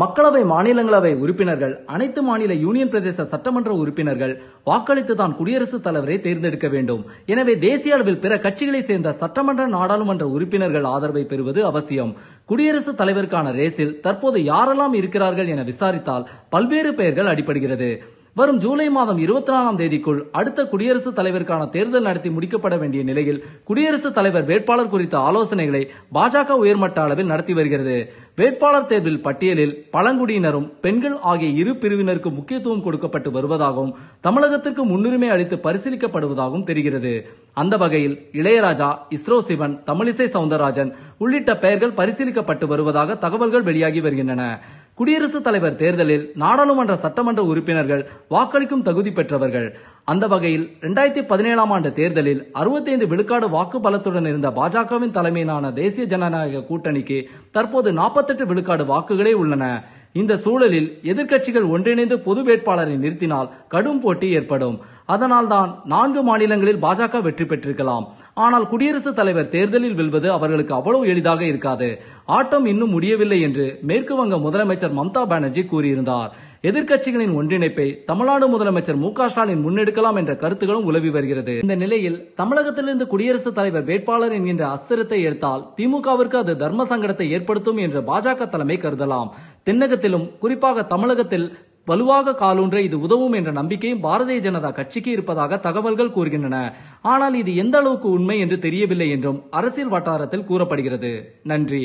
மக்களவை மாநிலங்களவை உறுப்பினர்கள் அனைத்து மாநில யூனியன் பிரதேச சட்டமன்ற உறுப்பினர்கள் வாக்களித்துதான் குடியரசுத் தலைவரை தேர்ந்தெடுக்க வேண்டும் எனவே தேசிய அளவில் பிற கட்சிகளை சேர்ந்த சட்டமன்ற நாடாளுமன்ற உறுப்பினர்கள் ஆதரவை பெறுவது அவசியம் குடியரசுத் தலைவருக்கான ரேசில் தற்போது யாரெல்லாம் இருக்கிறார்கள் என விசாரித்தால் பல்வேறு பெயர்கள் அடிபடுகிறது வரும் ஜூலை மாதம் இருபத்தி நாலாம் தேதிக்குள் அடுத்த குடியரசுத் தலைவருக்கான தேர்தல் நடத்தி முடிக்கப்பட வேண்டிய நிலையில் குடியரசுத் தலைவர் வேட்பாளர் குறித்த ஆலோசனைகளை பாஜக உயர்மட்ட அளவில் நடத்தி வருகிறது வேட்பாளர் தேர்வில் பட்டியலில் பழங்குடியினரும் பெண்கள் ஆகிய இரு பிரிவினருக்கு முக்கியத்துவம் கொடுக்கப்பட்டு வருவதாகவும் தமிழகத்திற்கு முன்னுரிமை அளித்து பரிசீலிக்கப்படுவதாகவும் தெரிகிறது அந்த வகையில் இளையராஜா இஸ்ரோ சிவன் தமிழிசை சவுந்தரராஜன் உள்ளிட்ட பெயர்கள் பரிசீலிக்கப்பட்டு வருவதாக தகவல்கள் வெளியாகி வருகின்றன குடியரசுத் தலைவர் தேர்தலில் நாடாளுமன்ற சட்டமன்ற உறுப்பினர்கள் வாக்களிக்கும் தகுதி பெற்றவர்கள் அந்த வகையில் இரண்டாயிரத்தி பதினேழாம் ஆண்டு தேர்தலில் அறுபத்தைந்து விழுக்காடு வாக்கு பலத்துடன் இருந்த பாஜகவின் தலைமையிலான தேசிய ஜனநாயக கூட்டணிக்கு தற்போது நாற்பத்தெட்டு விழுக்காடு வாக்குகளே உள்ளன இந்த சூழலில் எதிர்க்கட்சிகள் ஒன்றிணைந்து பொது வேட்பாளரை நிறுத்தினால் கடும் போட்டி ஏற்படும் அதனால்தான் நான்கு மாநிலங்களில் பாஜக வெற்றி பெற்றிருக்கலாம் ஆனால் குடியரசுத் தலைவர் தேர்தலில் வெல்வது அவர்களுக்கு அவ்வளவு எளிதாக இருக்காது ஆட்டம் இன்னும் முடியவில்லை என்று மேற்கு வங்க முதலமைச்சர் மம்தா பானர்ஜி கூறியிருந்தார் எதிர்க்கட்சிகளின் ஒன்றிணைப்பை தமிழ்நாடு முதலமைச்சர் மு ஸ்டாலின் முன்னெடுக்கலாம் என்ற கருத்துகளும் உலவி வருகிறது இந்த நிலையில் தமிழகத்திலிருந்து குடியரசுத் தலைவர் வேட்பாளர் என்கின்ற அஸ்திரத்தை எடுத்தால் திமுகவிற்கு அது தர்ம சங்கடத்தை ஏற்படுத்தும் என்று பாஜக தலைமை கருதலாம் தென்னகத்திலும் குறிப்பாக தமிழகத்தில் வலுவாக காலூன்ற இது உதவும் என்ற நம்பிக்கையும் பாரதிய ஜனதா கட்சிக்கு இருப்பதாக தகவல்கள் கூறுகின்றன ஆனால் இது எந்த அளவுக்கு உண்மை என்று தெரியவில்லை என்றும் அரசியல் வட்டாரத்தில் கூறப்படுகிறது நன்றி